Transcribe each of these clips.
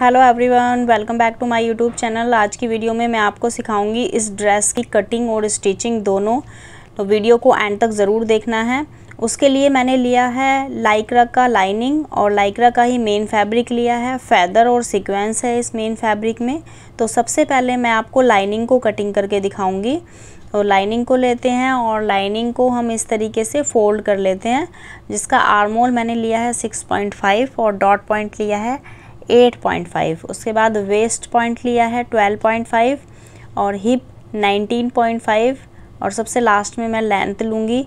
hello everyone welcome back to my YouTube channel आज की video में मैं आपको सिखाऊंगी इस ड्रेस की कटिंग और स्टिचिंग दोनों तो वीडियो को एंड तक ज़रूर देखना है उसके लिए मैंने लिया है लाइक्रा का लाइनिंग और लाइक्रा का ही मेन फैब्रिक लिया है फैदर और सीक्वेंस है इस मेन फैब्रिक में तो सबसे पहले मैं आपको लाइनिंग को कटिंग करके दिखाऊँगी तो लाइनिंग को लेते हैं और लाइनिंग को हम इस तरीके से फोल्ड कर लेते हैं जिसका आर्मोल मैंने लिया है सिक्स और डॉट पॉइंट लिया है 8.5 उसके बाद वेस्ट पॉइंट लिया है 12.5 और हिप 19.5 और सबसे लास्ट में मैं लेंथ लूँगी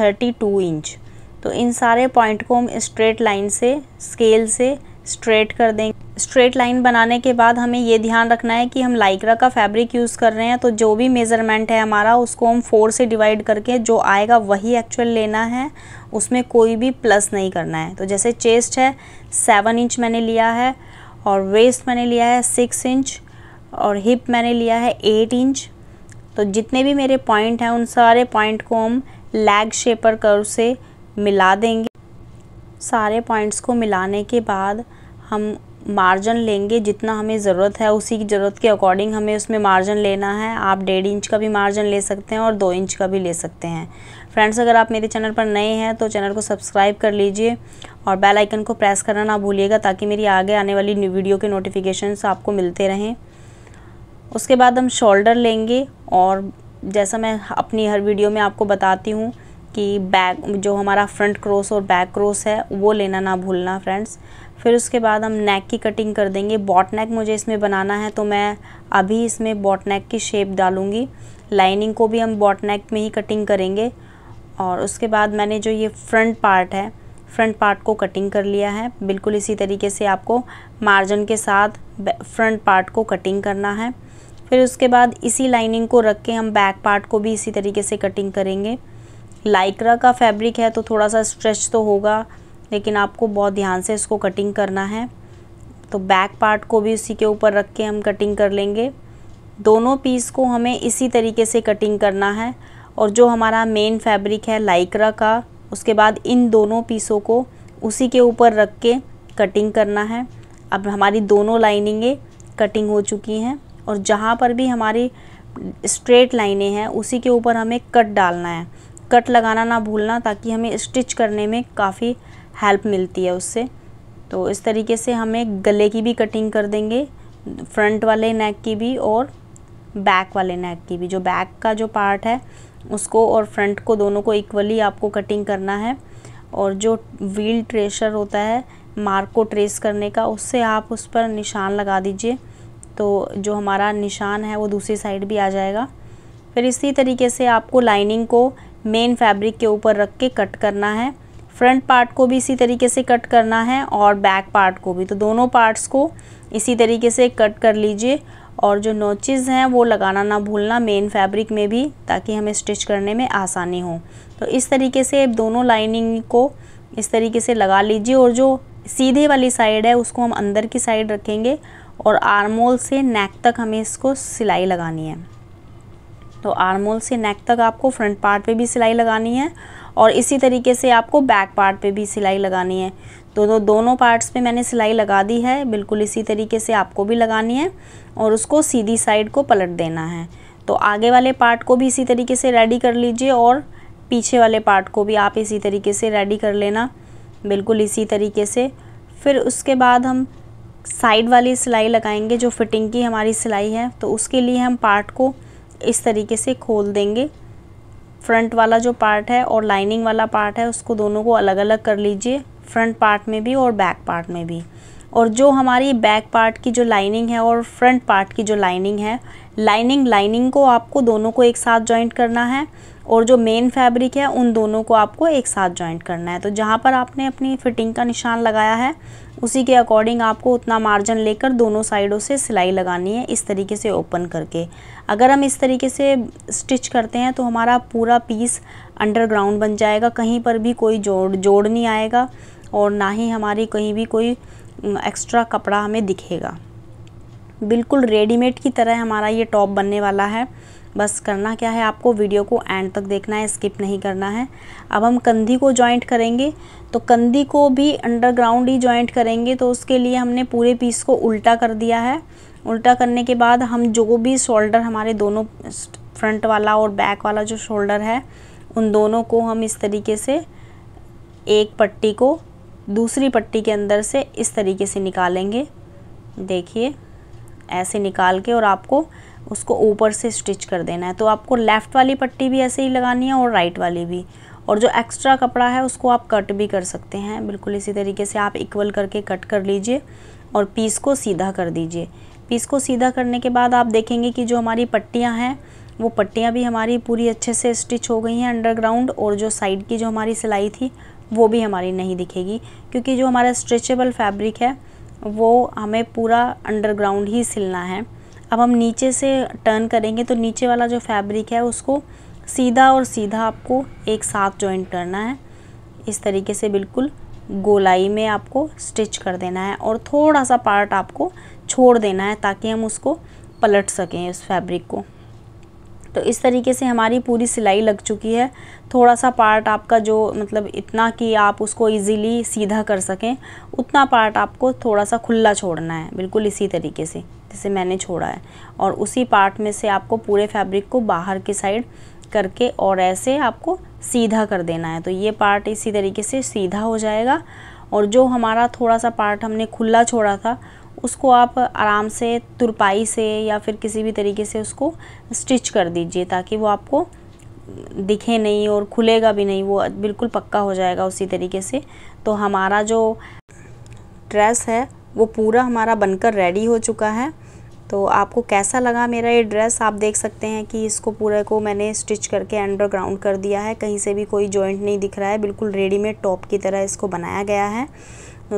32 इंच तो इन सारे पॉइंट को हम स्ट्रेट लाइन से स्केल से स्ट्रेट कर देंगे स्ट्रेट लाइन बनाने के बाद हमें ये ध्यान रखना है कि हम लाइक्रा का फैब्रिक यूज़ कर रहे हैं तो जो भी मेज़रमेंट है हमारा उसको हम फोर से डिवाइड करके जो आएगा वही एक्चुअल लेना है उसमें कोई भी प्लस नहीं करना है तो जैसे चेस्ट है सेवन इंच मैंने लिया है और वेस्ट मैंने लिया है सिक्स इंच और हिप मैंने लिया है एट इंच तो जितने भी मेरे पॉइंट हैं उन सारे पॉइंट को हम लैग शेपर कर्व से मिला देंगे सारे पॉइंट्स को मिलाने के बाद हम मार्जिन लेंगे जितना हमें ज़रूरत है उसी की ज़रूरत के अकॉर्डिंग हमें उसमें मार्जिन लेना है आप डेढ़ इंच का भी मार्जिन ले सकते हैं और दो इंच का भी ले सकते हैं फ्रेंड्स अगर आप मेरे चैनल पर नए हैं तो चैनल को सब्सक्राइब कर लीजिए और बेल आइकन को प्रेस करना ना भूलिएगा ताकि मेरी आगे आने वाली वीडियो के नोटिफिकेशन आपको मिलते रहें उसके बाद हम शोल्डर लेंगे और जैसा मैं अपनी हर वीडियो में आपको बताती हूँ कि बैक जो हमारा फ्रंट क्रॉस और बैक क्रॉस है वो लेना ना भूलना फ्रेंड्स फिर उसके बाद हम नेक की कटिंग कर देंगे बॉट नेक मुझे इसमें बनाना है तो मैं अभी इसमें बॉट नेक की शेप डालूँगी लाइनिंग को भी हम बॉट नेक में ही कटिंग करेंगे और उसके बाद मैंने जो ये फ्रंट पार्ट है फ्रंट पार्ट को कटिंग कर लिया है बिल्कुल इसी तरीके से आपको मार्जिन के साथ फ्रंट पार्ट को कटिंग करना है फिर उसके बाद इसी लाइनिंग को रख के हम बैक पार्ट को भी इसी तरीके से कटिंग करेंगे लाइक्रा का फैब्रिक है तो थोड़ा सा स्ट्रेच तो होगा लेकिन आपको बहुत ध्यान से इसको कटिंग करना है तो बैक पार्ट को भी उसी के ऊपर रख के हम कटिंग कर लेंगे दोनों पीस को हमें इसी तरीके से कटिंग करना है और जो हमारा मेन फैब्रिक है लाइक्रा का उसके बाद इन दोनों पीसों को उसी के ऊपर रख के कटिंग करना है अब हमारी दोनों लाइनिंगें कटिंग हो चुकी हैं और जहाँ पर भी हमारी स्ट्रेट लाइनें हैं उसी के ऊपर हमें कट डालना है कट लगाना ना भूलना ताकि हमें स्टिच करने में काफ़ी हेल्प मिलती है उससे तो इस तरीके से हमें गले की भी कटिंग कर देंगे फ्रंट वाले नेक की भी और बैक वाले नेक की भी जो बैक का जो पार्ट है उसको और फ्रंट को दोनों को इक्वली आपको कटिंग करना है और जो व्हील ट्रेसर होता है मार्क को ट्रेस करने का उससे आप उस पर निशान लगा दीजिए तो जो हमारा निशान है वो दूसरी साइड भी आ जाएगा फिर इसी तरीके से आपको लाइनिंग को मेन फैब्रिक के ऊपर रख के कट करना है फ्रंट पार्ट को भी इसी तरीके से कट करना है और बैक पार्ट को भी तो दोनों पार्ट्स को इसी तरीके से कट कर लीजिए और जो नोचेज़ हैं वो लगाना ना भूलना मेन फैब्रिक में भी ताकि हमें स्टिच करने में आसानी हो तो इस तरीके से दोनों लाइनिंग को इस तरीके से लगा लीजिए और जो सीधे वाली साइड है उसको हम अंदर की साइड रखेंगे और आर्मोल से नेक तक हमें इसको सिलाई लगानी है तो आर्मोल से नेक तक आपको फ्रंट पार्ट पे भी सिलाई लगानी है और इसी तरीके से आपको बैक पार्ट पे भी सिलाई लगानी है तो, तो दोनों पार्ट्स पे मैंने सिलाई लगा दी है बिल्कुल इसी तरीके से आपको भी लगानी है और उसको सीधी साइड को पलट देना है तो आगे वाले पार्ट को भी इसी तरीके से रेडी कर लीजिए और पीछे वाले पार्ट को भी आप इसी तरीके से रेडी कर लेना बिल्कुल इसी तरीके से फिर उसके बाद हम साइड वाली सिलाई लगाएंगे जो फिटिंग की हमारी सिलाई है तो उसके लिए हम पार्ट को इस तरीके से खोल देंगे फ्रंट वाला जो पार्ट है और लाइनिंग वाला पार्ट है उसको दोनों को अलग अलग कर लीजिए फ्रंट पार्ट में भी और बैक पार्ट में भी और जो हमारी बैक पार्ट की जो लाइनिंग है और फ्रंट पार्ट की जो लाइनिंग है लाइनिंग लाइनिंग को आपको दोनों को एक साथ जॉइंट करना है और जो मेन फैब्रिक है उन दोनों को आपको एक साथ जॉइंट करना है तो जहाँ पर आपने अपनी फिटिंग का निशान लगाया है उसी के अकॉर्डिंग आपको उतना मार्जिन लेकर दोनों साइडों से सिलाई लगानी है इस तरीके से ओपन करके अगर हम इस तरीके से स्टिच करते हैं तो हमारा पूरा पीस अंडरग्राउंड बन जाएगा कहीं पर भी कोई जोड़ जोड़ नहीं आएगा और ना ही हमारी कहीं भी कोई एक्स्ट्रा कपड़ा हमें दिखेगा बिल्कुल रेडीमेड की तरह हमारा ये टॉप बनने वाला है बस करना क्या है आपको वीडियो को एंड तक देखना है स्किप नहीं करना है अब हम कंधी को जॉइंट करेंगे तो कंधी को भी अंडरग्राउंड ही जॉइंट करेंगे तो उसके लिए हमने पूरे पीस को उल्टा कर दिया है उल्टा करने के बाद हम जो भी शोल्डर हमारे दोनों फ्रंट वाला और बैक वाला जो शोल्डर है उन दोनों को हम इस तरीके से एक पट्टी को दूसरी पट्टी के अंदर से इस तरीके से निकालेंगे देखिए ऐसे निकाल के और आपको उसको ऊपर से स्टिच कर देना है तो आपको लेफ़्ट वाली पट्टी भी ऐसे ही लगानी है और राइट वाली भी और जो एक्स्ट्रा कपड़ा है उसको आप कट भी कर सकते हैं बिल्कुल इसी तरीके से आप इक्वल करके कट कर लीजिए और पीस को सीधा कर दीजिए पीस को सीधा करने के बाद आप देखेंगे कि जो हमारी पट्टियाँ हैं वो पट्टियाँ भी हमारी पूरी अच्छे से स्टिच हो गई हैं अंडरग्राउंड और जो साइड की जो हमारी सिलाई थी वो भी हमारी नहीं दिखेगी क्योंकि जो हमारा स्ट्रेचेबल फैब्रिक है वो हमें पूरा अंडरग्राउंड ही सिलना है अब हम नीचे से टर्न करेंगे तो नीचे वाला जो फैब्रिक है उसको सीधा और सीधा आपको एक साथ जॉइंट करना है इस तरीके से बिल्कुल गोलाई में आपको स्टिच कर देना है और थोड़ा सा पार्ट आपको छोड़ देना है ताकि हम उसको पलट सकें उस फैब्रिक को तो इस तरीके से हमारी पूरी सिलाई लग चुकी है थोड़ा सा पार्ट आपका जो मतलब इतना कि आप उसको इजीली सीधा कर सकें उतना पार्ट आपको थोड़ा सा खुला छोड़ना है बिल्कुल इसी तरीके से जैसे मैंने छोड़ा है और उसी पार्ट में से आपको पूरे फैब्रिक को बाहर की साइड करके और ऐसे आपको सीधा कर देना है तो ये पार्ट इसी तरीके से सीधा हो जाएगा और जो हमारा थोड़ा सा पार्ट हमने खुला छोड़ा था उसको आप आराम से तुरपाई से या फिर किसी भी तरीके से उसको स्टिच कर दीजिए ताकि वो आपको दिखे नहीं और खुलेगा भी नहीं वो बिल्कुल पक्का हो जाएगा उसी तरीके से तो हमारा जो ड्रेस है वो पूरा हमारा बनकर रेडी हो चुका है तो आपको कैसा लगा मेरा ये ड्रेस आप देख सकते हैं कि इसको पूरे को मैंने स्टिच करके अंडरग्राउंड कर दिया है कहीं से भी कोई जॉइंट नहीं दिख रहा है बिल्कुल रेडीमेड टॉप की तरह इसको बनाया गया है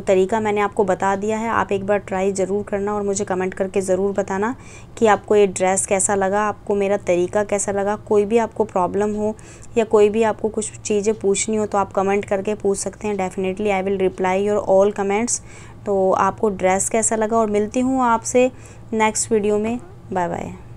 तरीका मैंने आपको बता दिया है आप एक बार ट्राई ज़रूर करना और मुझे कमेंट करके ज़रूर बताना कि आपको ये ड्रेस कैसा लगा आपको मेरा तरीका कैसा लगा कोई भी आपको प्रॉब्लम हो या कोई भी आपको कुछ चीज़ें पूछनी हो तो आप कमेंट करके पूछ सकते हैं definitely I will reply your all comments तो आपको ड्रेस कैसा लगा और मिलती हूँ आपसे नेक्स्ट वीडियो में बाय बाय